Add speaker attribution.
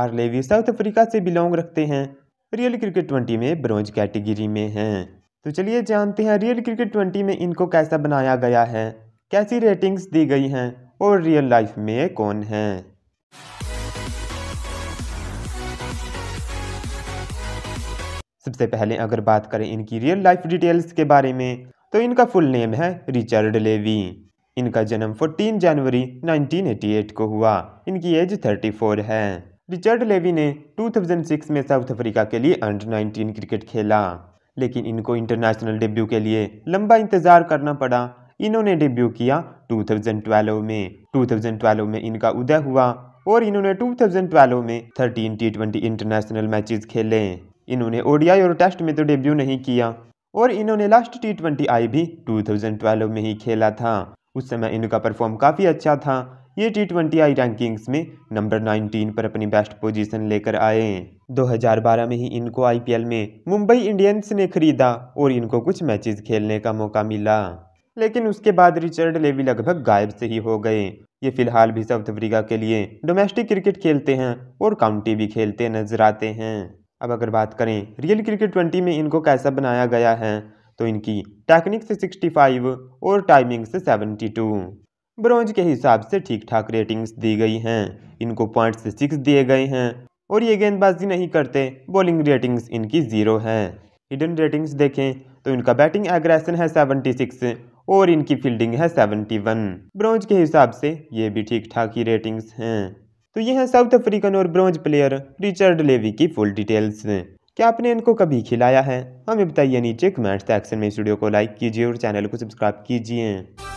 Speaker 1: आरलेवी South Africa से belong रखते हैं रियल क्रिकेट ट्वेंटी में ब्रॉन्ज कैटेगरी में हैं तो चलिए जानते हैं रियल क्रिकेट ट्वेंटी में इनको कैसा बनाया गया है कैसी रेटिंग्स दी गई हैं और रियल लाइफ में कौन हैं सबसे पहले अगर बात करें इनकी रियल लाइफ डिटेल्स के बारे में तो इनका फुल नेम है रिचर्ड लेवी इनका जन्म 14 जनवरी 1988 को हुआ इनकी एज 34 है रिचर्ड लेवी ने 2006 में साउथ अफ्रीका के लिए अंडर 19 क्रिकेट खेला लेकिन इनको इंटरनेशनल डेब्यू के लिए लंबा इंतजार करना पड़ा इन्होंने डेब्यू किया 2012 में 2012 में इनका उदय हुआ और इन्होंने 2012 में 13 टी ट्वेंटी इंटरनेशनल मैचेस खेले इन्होंने ओडीआई और टेस्ट में तो डेब्यू नहीं किया और इन्होंने लास्ट टी ट्वेंटी आई भी 2012 में ही खेला था उस समय इनका परफॉर्म काफ़ी अच्छा था ये टी ट्वेंटी आई रैंकिंग्स में नंबर 19 पर अपनी बेस्ट पोजीशन लेकर आए 2012 में ही इनको आईपीएल में मुंबई इंडियंस ने खरीदा और इनको कुछ मैचेस खेलने का मौका मिला लेकिन उसके बाद रिचर्ड लेवी लगभग गायब से ही हो गए ये फिलहाल भी साउथ अफ्रीका के लिए डोमेस्टिक क्रिकेट खेलते हैं और काउंटी भी खेलते नजर आते हैं अब अगर बात करें रियल क्रिकेट ट्वेंटी में इनको कैसा बनाया गया है तो इनकी टेक्निक से 65 और टाइमिंग से 72 ब्रॉन्ज के हिसाब से ठीक ठाक रेटिंग्स दी गई हैं इनको पॉइंट से सिक्स दिए गए हैं और ये गेंदबाजी नहीं करते बॉलिंग रेटिंग्स इनकी ज़ीरो है हिडन रेटिंग्स देखें तो इनका बैटिंग एग्रेसन है सेवनटी सिक्स और इनकी फील्डिंग है सेवनटी वन ब्रॉन्ज के हिसाब से ये भी ठीक ठाक ही रेटिंग्स हैं तो ये हैं साउथ अफ्रीकन और ब्रॉन्ज प्लेयर रिचर्ड लेवी की फुल डिटेल्स क्या आपने इनको कभी खिलाया है हमें बताइए नीचे कमेंट सेक्शन में इस वीडियो को लाइक कीजिए और चैनल को सब्सक्राइब कीजिए